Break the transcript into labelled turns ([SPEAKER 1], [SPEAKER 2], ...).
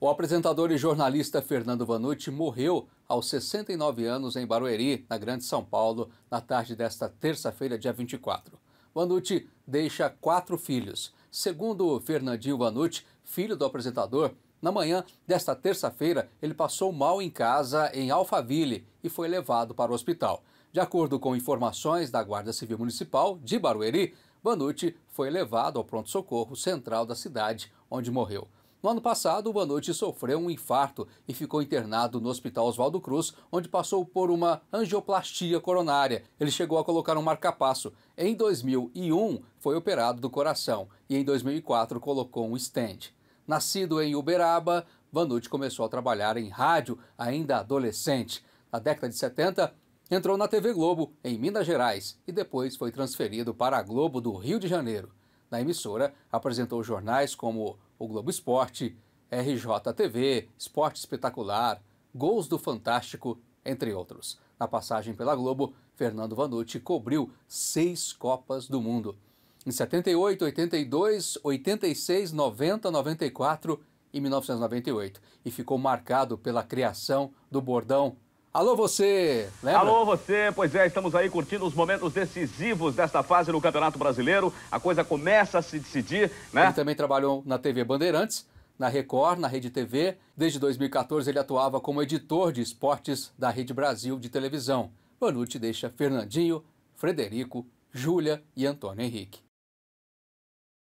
[SPEAKER 1] O apresentador e jornalista Fernando Vanucci morreu aos 69 anos em Barueri, na Grande São Paulo, na tarde desta terça-feira, dia 24. Vanucci deixa quatro filhos. Segundo Fernandinho Vanucci, filho do apresentador, na manhã desta terça-feira ele passou mal em casa em Alphaville e foi levado para o hospital. De acordo com informações da Guarda Civil Municipal de Barueri, Vanucci foi levado ao pronto-socorro central da cidade, onde morreu. No ano passado, o Vanucci sofreu um infarto e ficou internado no Hospital Oswaldo Cruz, onde passou por uma angioplastia coronária. Ele chegou a colocar um marcapasso. Em 2001, foi operado do coração e em 2004 colocou um stent. Nascido em Uberaba, Vanucci começou a trabalhar em rádio ainda adolescente. Na década de 70, entrou na TV Globo, em Minas Gerais, e depois foi transferido para a Globo do Rio de Janeiro na emissora, apresentou jornais como o Globo Esporte, RJTV, Esporte Espetacular, Gols do Fantástico, entre outros. Na passagem pela Globo, Fernando Vanucci cobriu seis Copas do Mundo. Em 78, 82, 86, 90, 94 e 1998. E ficou marcado pela criação do bordão Alô você, lembra? Alô
[SPEAKER 2] você, pois é, estamos aí curtindo os momentos decisivos desta fase no Campeonato Brasileiro.
[SPEAKER 1] A coisa começa a se decidir, né? Ele também trabalhou na TV Bandeirantes, na Record, na Rede TV. Desde 2014 ele atuava como editor de esportes da Rede Brasil de televisão. Vanucci deixa Fernandinho, Frederico, Júlia e Antônio Henrique.